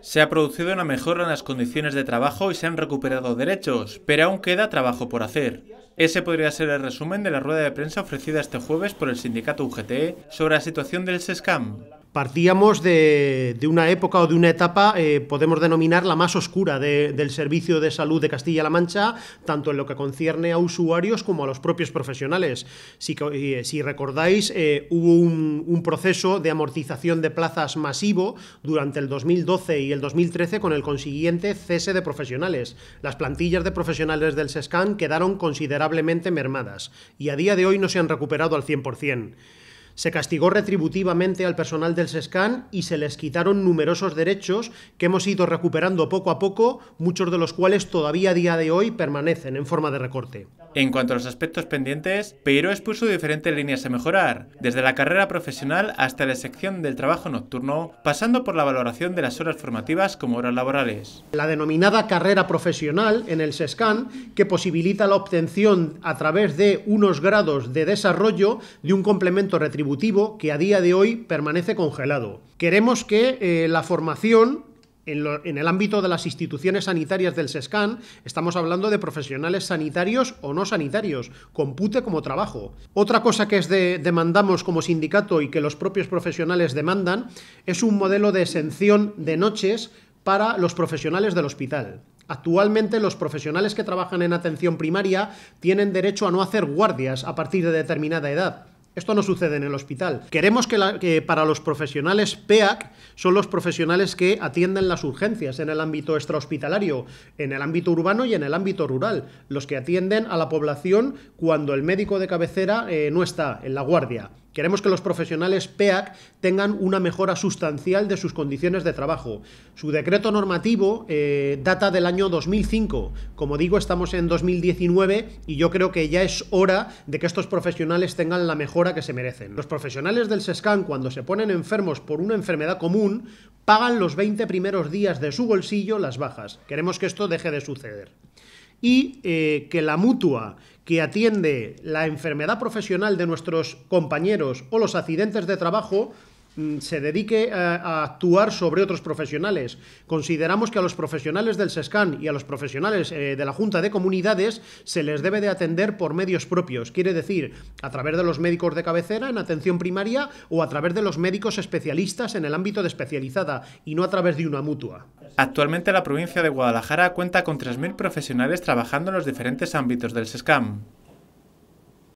Se ha producido una mejora en las condiciones de trabajo y se han recuperado derechos, pero aún queda trabajo por hacer. Ese podría ser el resumen de la rueda de prensa ofrecida este jueves por el sindicato UGT e sobre la situación del SESCAM. Partíamos de, una época o de una etapa, eh, podemos denominar la más oscura del servicio de salud de Castilla-La Mancha, tanto en lo que concierne a usuarios como a los propios profesionales. Si, recordáis, eh, hubo un, un, proceso de amortización de plazas masivo durante el 2012 y el 2013 con el consiguiente cese de profesionales. Las plantillas de profesionales del SESCAN quedaron considerablemente mermadas y a día de hoy no se han recuperado al 100%. Se castigó retributivamente al personal del SESCAN y se les quitaron numerosos derechos que hemos ido recuperando poco a poco, muchos de los cuales todavía a día de hoy permanecen en forma de recorte. En cuanto a los aspectos pendientes, Peiro expuso diferentes líneas a mejorar, desde la carrera profesional hasta la sección del trabajo nocturno, pasando por la valoración de las horas formativas como horas laborales. La denominada carrera profesional en el SESCAN, que posibilita la obtención a través de unos grados de desarrollo de un complemento retributivo que a día de hoy permanece congelado. Queremos que eh, la formación en, el ámbito de las instituciones sanitarias del SESCAN, estamos hablando de profesionales sanitarios o no sanitarios, compute como trabajo. Otra cosa que demandamos como sindicato y que los propios profesionales demandan es un modelo de exención de noches para los profesionales del hospital. Actualmente los profesionales que trabajan en atención primaria tienen derecho a no hacer guardias a partir de determinada edad. Esto no sucede en el hospital. Queremos que, para los profesionales PEAC son los profesionales que atienden las urgencias en el ámbito extrahospitalario, en el ámbito urbano y en el ámbito rural, los que atienden a la población cuando el médico de cabecera eh, no está en la guardia Queremos que los profesionales PEAC tengan una mejora sustancial de sus condiciones de trabajo. Su decreto normativo eh, data del año 2005. Como digo, estamos en 2019 y yo creo que ya es hora de que estos profesionales tengan la mejora que se merecen. Los profesionales del SESCAN, cuando se ponen enfermos por una enfermedad común, pagan los 20 primeros días de su bolsillo las bajas. Queremos que esto deje de suceder y eh, que la mutua que atiende la enfermedad profesional de nuestros compañeros o los accidentes de trabajo Mm, se dedique a, actuar sobre otros profesionales. Consideramos que a los profesionales del SESCAN y a los profesionales eh, de la Junta de Comunidades se les debe de atender por medios propios, quiere decir, a través de los médicos de cabecera en atención primaria o a través de los médicos especialistas en el ámbito de especializada y no a través de una mutua. Actualmente la provincia de Guadalajara cuenta con 3.000 profesionales trabajando en los diferentes ámbitos del SESCAM.